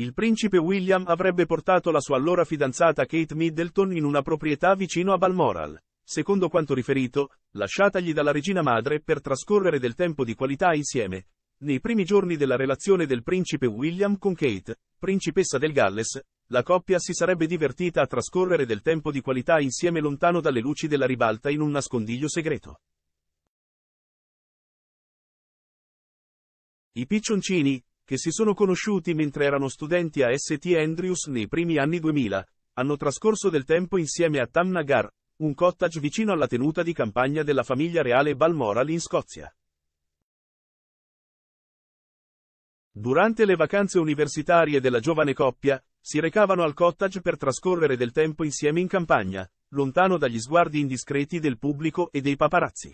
Il principe William avrebbe portato la sua allora fidanzata Kate Middleton in una proprietà vicino a Balmoral. Secondo quanto riferito, lasciatagli dalla regina madre per trascorrere del tempo di qualità insieme. Nei primi giorni della relazione del principe William con Kate, principessa del Galles, la coppia si sarebbe divertita a trascorrere del tempo di qualità insieme lontano dalle luci della ribalta in un nascondiglio segreto. I piccioncini, che si sono conosciuti mentre erano studenti a St. Andrews nei primi anni 2000, hanno trascorso del tempo insieme a Tamnagar, un cottage vicino alla tenuta di campagna della famiglia reale Balmoral in Scozia. Durante le vacanze universitarie della giovane coppia, si recavano al cottage per trascorrere del tempo insieme in campagna, lontano dagli sguardi indiscreti del pubblico e dei paparazzi.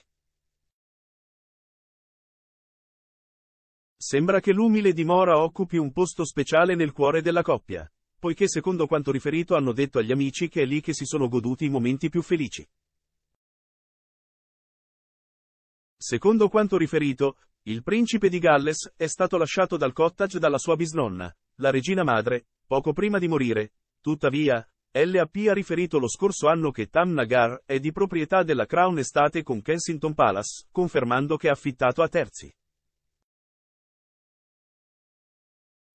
Sembra che l'umile dimora occupi un posto speciale nel cuore della coppia, poiché secondo quanto riferito hanno detto agli amici che è lì che si sono goduti i momenti più felici. Secondo quanto riferito, il principe di Galles è stato lasciato dal cottage dalla sua bisnonna, la regina madre, poco prima di morire. Tuttavia, LAP ha riferito lo scorso anno che Tam Nagar è di proprietà della Crown Estate con Kensington Palace, confermando che è affittato a terzi.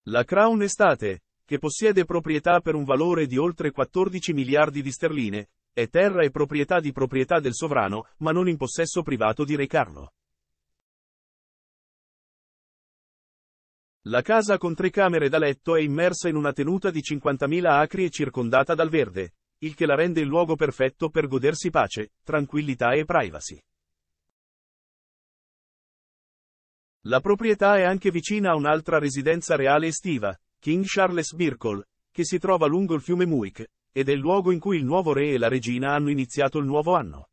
La Crown Estate, che possiede proprietà per un valore di oltre 14 miliardi di sterline, è terra e proprietà di proprietà del sovrano, ma non in possesso privato di Re Carlo. La casa con tre camere da letto è immersa in una tenuta di 50.000 acri e circondata dal verde, il che la rende il luogo perfetto per godersi pace, tranquillità e privacy. La proprietà è anche vicina a un'altra residenza reale estiva, King Charles Birkle, che si trova lungo il fiume Muick, ed è il luogo in cui il nuovo re e la regina hanno iniziato il nuovo anno.